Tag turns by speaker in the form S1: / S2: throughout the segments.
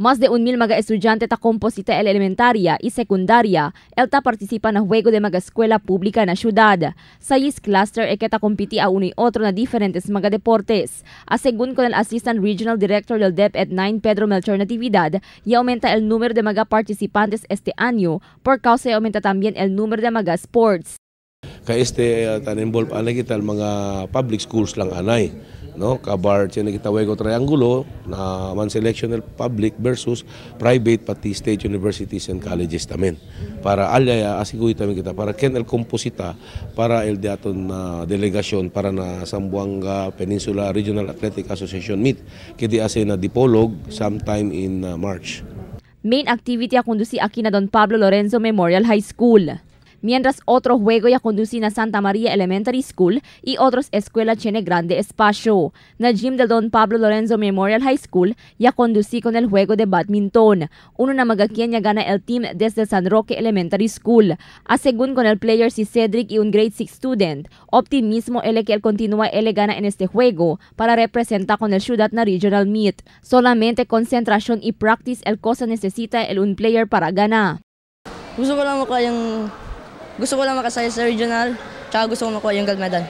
S1: Mas de un mil estudyante ta komposita el elementaria y secundaria ta participa na juego de magaescuela pública na syudad. is cluster eketa compiti a uno y otro na diferentes deportes. A según con el Assistant Regional Director del DEP at 9 Pedro Melchor Natividad, y aumenta el número de participantes este año, por causa y aumenta también el número de sports.
S2: Kaya este uh, ah, tan-involve anay kita mga public schools lang anay no kabar tinagitawag ko triangulo na man selectional public versus private pati state universities and colleges tamen para alaya asiguy tamen kita para ken composita para el daton na uh, delegasyon para na Sambuanga Peninsula Regional Athletic Association meet kedi ase na dipolog sometime in uh, March
S1: Main activity a kondusi aki na Don Pablo Lorenzo Memorial High School mientras otro juego ya conducen a Santa María Elementary School y otros escuela Chene Grande Espacio. Na gym del Don Pablo Lorenzo Memorial High School ya conducí con el juego de badminton. Uno na magakien ya gana el team desde San Roque Elementary School. A según con el player si Cedric y un grade 6 student, optimismo el que él continúa el gana en este juego para representar con el ciudad na regional meet. Solamente concentración y practice el cosa necesita el un player para gana. Gusto ko lang makayang gusto ko lang makasaya sa regional, tsaka gusto ko makuha yung gold medal.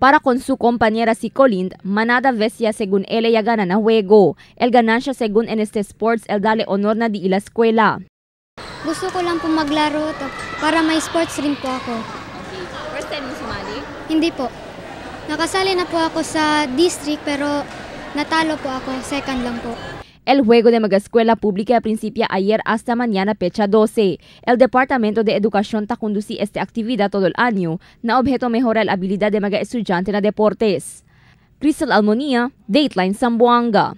S1: Para con su compañera si Colind, manada vesia según él ya gana na juego. El ganancia según en este sports el dale honor na di ila escuela. Gusto ko lang po maglaro to, para may sports rin po ako. Okay. First time mo sumali? Hindi po. Nakasali na po ako sa district pero natalo po ako, second lang po. El juego de escuela Pública principia ayer hasta mañana fecha 12. El Departamento de Educación está conduciendo esta actividad todo el año, na objeto mejorar la habilidad de Mega estudiante en deportes. Crystal Almonía, Dateline Zamboanga.